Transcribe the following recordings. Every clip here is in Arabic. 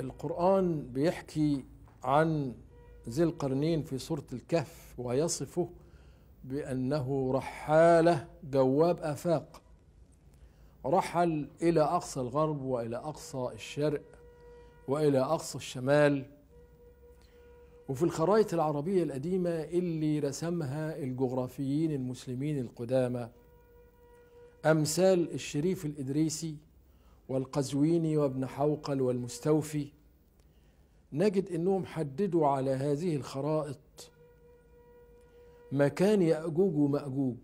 القرآن بيحكي عن ذي القرنين في سورة الكهف ويصفه بأنه رحالة جواب آفاق رحل إلى أقصى الغرب وإلى أقصى الشرق وإلى أقصى الشمال وفي الخرائط العربية القديمة اللي رسمها الجغرافيين المسلمين القدامى أمثال الشريف الإدريسي والقزويني وابن حوقل والمستوفي نجد انهم حددوا على هذه الخرائط مكان ياجوج وماجوج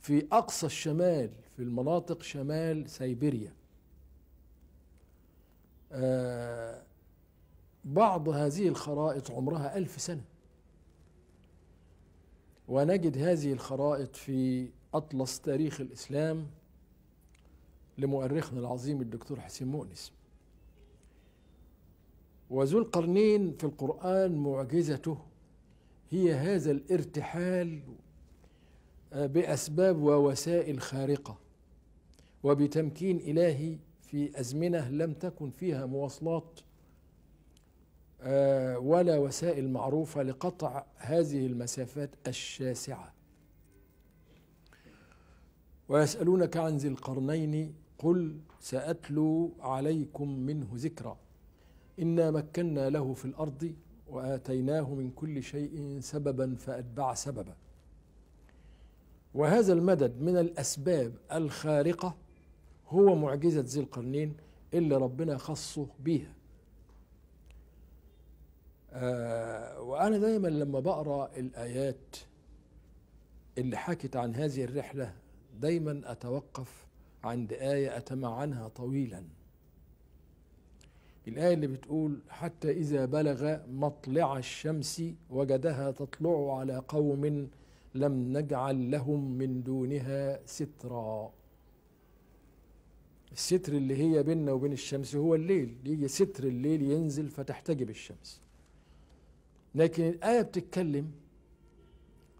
في اقصى الشمال في المناطق شمال سيبيريا آه بعض هذه الخرائط عمرها ألف سنة ونجد هذه الخرائط في أطلس تاريخ الإسلام لمؤرخنا العظيم الدكتور حسين مؤنس وذو القرنين في القرآن معجزته هي هذا الارتحال آه، بأسباب ووسائل خارقة وبتمكين إلهي في أزمنة لم تكن فيها مواصلات آه، ولا وسائل معروفة لقطع هذه المسافات الشاسعة ويسألونك عن ذي القرنين قل سأتلو عليكم منه ذكرا إنا مكنا له في الأرض وآتيناه من كل شيء سببا فأتبع سببا وهذا المدد من الأسباب الخارقة هو معجزة ذي القرنين اللي ربنا خصه بيها آه وأنا دايما لما بقرأ الآيات اللي حكت عن هذه الرحلة دايما أتوقف عند آية أتمعنها طويلا الآية اللي بتقول حتى إذا بلغ مطلع الشمس وجدها تطلع على قوم لم نجعل لهم من دونها سترا الستر اللي هي بيننا وبين الشمس هو الليل يجي ستر الليل ينزل فتحتجب الشمس لكن الآية بتتكلم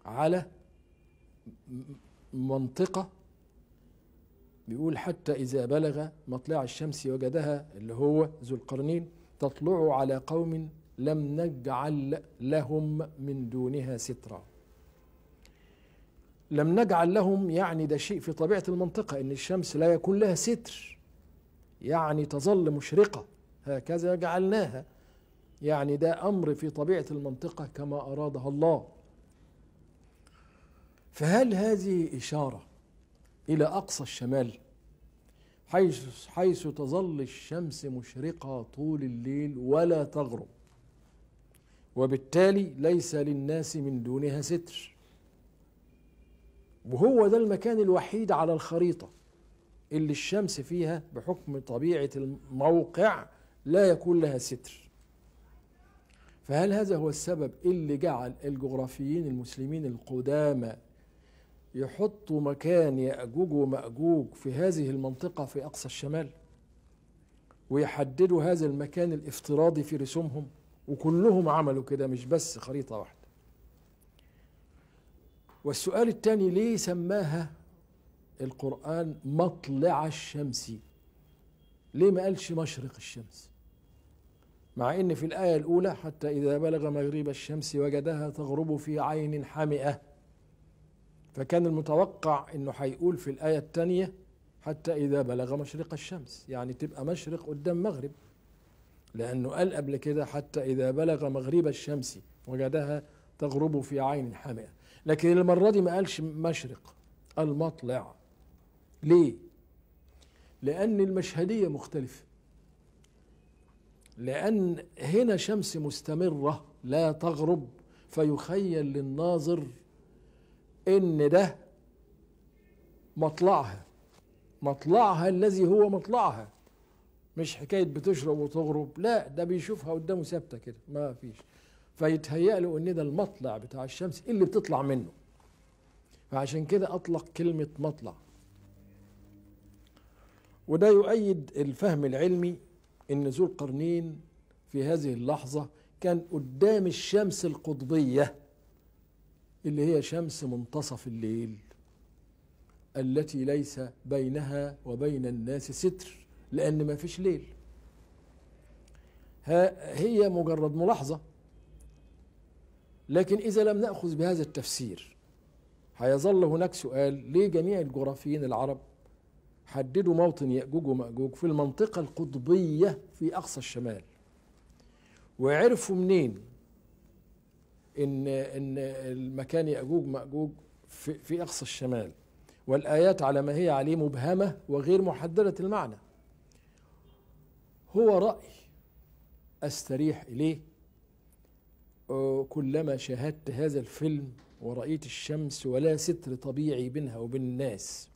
على منطقة بيقول حتى إذا بلغ مطلع الشمس وجدها اللي هو ذو القرنين تطلع على قوم لم نجعل لهم من دونها سترا لم نجعل لهم يعني ده شيء في طبيعة المنطقة إن الشمس لا يكون لها ستر يعني تظل مشرقة هكذا جعلناها يعني ده أمر في طبيعة المنطقة كما أرادها الله فهل هذه إشارة إلى أقصى الشمال حيث حيث تظل الشمس مشرقة طول الليل ولا تغرب وبالتالي ليس للناس من دونها ستر وهو ده المكان الوحيد على الخريطة اللي الشمس فيها بحكم طبيعة الموقع لا يكون لها ستر فهل هذا هو السبب اللي جعل الجغرافيين المسلمين القدامى يحطوا مكان يأجوج ومأجوج في هذه المنطقة في أقصى الشمال ويحددوا هذا المكان الافتراضي في رسومهم وكلهم عملوا كده مش بس خريطة واحدة والسؤال الثاني ليه سماها القرآن مطلع الشمس ليه ما قالش مشرق الشمس مع ان في الآية الأولى حتى إذا بلغ مغرب الشمس وجدها تغرب في عين حمئة فكان المتوقع انه هيقول في الايه الثانيه حتى اذا بلغ مشرق الشمس يعني تبقى مشرق قدام مغرب لانه قال قبل كده حتى اذا بلغ مغرب الشمس وجدها تغرب في عين حمئه لكن المره دي ما قالش مشرق المطلع ليه لان المشهديه مختلفه لان هنا شمس مستمره لا تغرب فيخيل للناظر ان ده مطلعها مطلعها الذي هو مطلعها مش حكايه بتشرب وتغرب لا ده بيشوفها قدامه ثابته كده ما فيش فيتهيأ له ان ده المطلع بتاع الشمس اللي بتطلع منه فعشان كده اطلق كلمه مطلع وده يؤيد الفهم العلمي ان ذو القرنين في هذه اللحظه كان قدام الشمس القطبيه اللي هي شمس منتصف الليل التي ليس بينها وبين الناس ستر لأن ما فيش ليل هي مجرد ملاحظة لكن إذا لم نأخذ بهذا التفسير هيظل هناك سؤال ليه جميع الجغرافيين العرب حددوا موطن يأجوج ومأجوج في المنطقة القطبية في أقصى الشمال وعرفوا منين ان ان المكان ياجوج ماجوج في, في اقصى الشمال والايات على ما هي عليه مبهمه وغير محدده المعنى هو راي استريح اليه كلما شاهدت هذا الفيلم ورأيت الشمس ولا ستر طبيعي بينها وبين الناس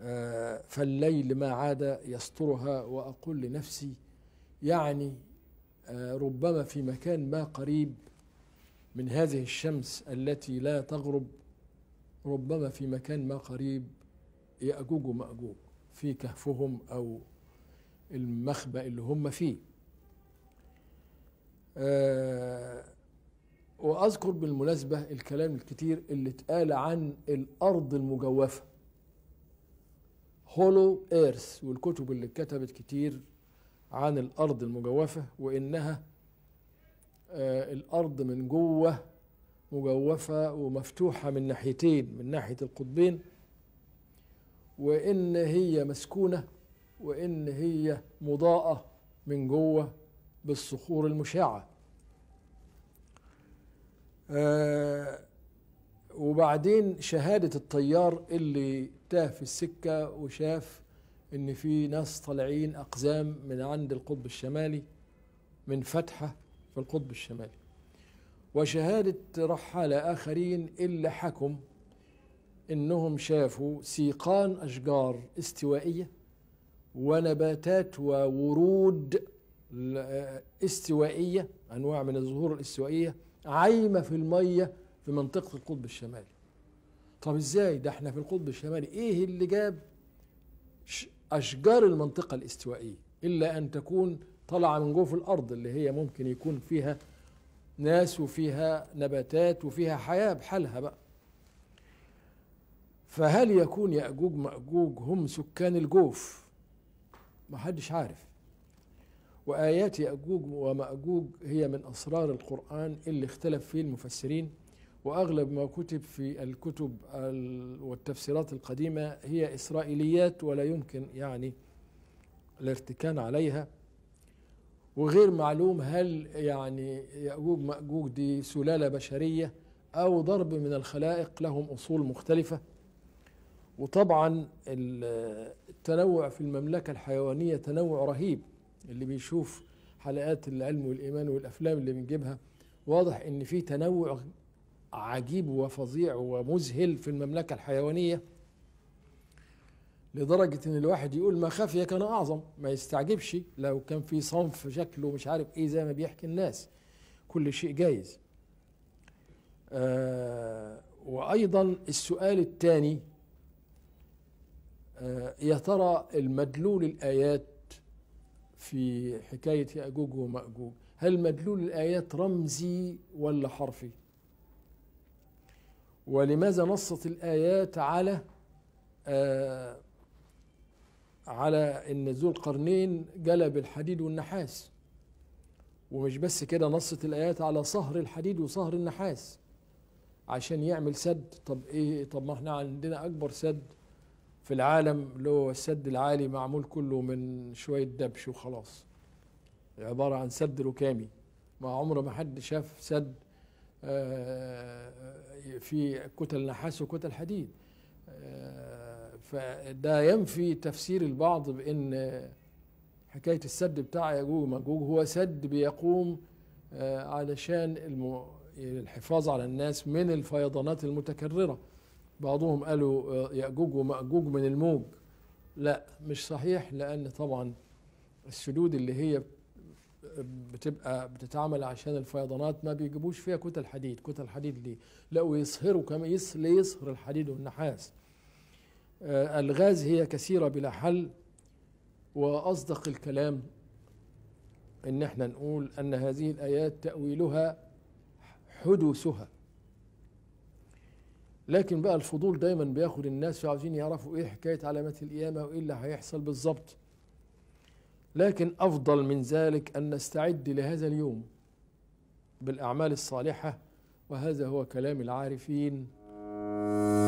آه، فالليل ما عاد يسترها وأقول لنفسي يعني آه، ربما في مكان ما قريب من هذه الشمس التي لا تغرب ربما في مكان ما قريب يأجوج ومأجوج في كهفهم أو المخبأ اللي هم فيه آه وأذكر بالمناسبة الكلام الكتير اللي اتقال عن الأرض المجوفة هولو ايرث والكتب اللي اتكتبت كتير عن الارض المجوفه وانها آه، الارض من جوه مجوفه ومفتوحه من ناحيتين من ناحيه القطبين وان هي مسكونه وان هي مضاءه من جوه بالصخور المشعه آه، وبعدين شهادة الطيار اللي تاه في السكة وشاف ان في ناس طالعين اقزام من عند القطب الشمالي من فتحه في القطب الشمالي وشهاده رحاله اخرين الا حكم انهم شافوا سيقان اشجار استوائيه ونباتات وورود استوائيه انواع من الزهور الاستوائيه عايمه في الميه في منطقه القطب الشمالي طب ازاي ده احنا في القطب الشمالي ايه اللي جاب أشجار المنطقة الاستوائية إلا أن تكون طالعة من جوف الأرض اللي هي ممكن يكون فيها ناس وفيها نباتات وفيها حياة بحالها بقى فهل يكون يأجوج مأجوج هم سكان الجوف ما حدش عارف وآيات يأجوج ومأجوج هي من أسرار القرآن اللي اختلف فيه المفسرين واغلب ما كتب في الكتب والتفسيرات القديمه هي اسرائيليات ولا يمكن يعني الارتكان عليها وغير معلوم هل يعني يأجوج مأجوج دي سلالة بشرية أو ضرب من الخلائق لهم أصول مختلفة وطبعا التنوع في المملكة الحيوانية تنوع رهيب اللي بيشوف حلقات العلم والإيمان والأفلام اللي بنجيبها واضح إن في تنوع عجيب وفظيع ومذهل في المملكة الحيوانية لدرجة ان الواحد يقول ما خفي كان اعظم ما يستعجبش لو كان في صنف شكله مش عارف ايه زي ما بيحكي الناس كل شيء جايز آه وايضا السؤال الثاني آه يا ترى المدلول الايات في حكاية يأجوج ومأجوج هل مدلول الآيات رمزي ولا حرفي ولماذا نصت الآيات على آه على ان ذو القرنين جلب الحديد والنحاس ومش بس كده نصت الايات على صهر الحديد وصهر النحاس عشان يعمل سد طب ايه طب ما احنا عندنا اكبر سد في العالم اللي هو السد العالي معمول كله من شويه دبش وخلاص عباره عن سد ركامي ما عمره ما حد شاف سد آه، في كتل نحاس وكتل حديد آه، فده ينفي تفسير البعض بان حكايه السد بتاع ياجوج وماجوج هو سد بيقوم آه، علشان الحفاظ على الناس من الفيضانات المتكرره بعضهم قالوا ياجوج وماجوج من الموج لا مش صحيح لان طبعا السدود اللي هي بتبقى بتتعمل عشان الفيضانات ما بيجيبوش فيها كتل حديد كتل حديد ليه لقوا يصهروا كمان يصهر الحديد والنحاس آه، الغاز هي كثيرة بلا حل وأصدق الكلام إن احنا نقول أن هذه الآيات تأويلها حدوثها لكن بقى الفضول دايما بياخد الناس وعاوزين يعرفوا ايه حكايه علامات القيامه وايه اللي هيحصل بالظبط لكن افضل من ذلك ان نستعد لهذا اليوم بالاعمال الصالحه وهذا هو كلام العارفين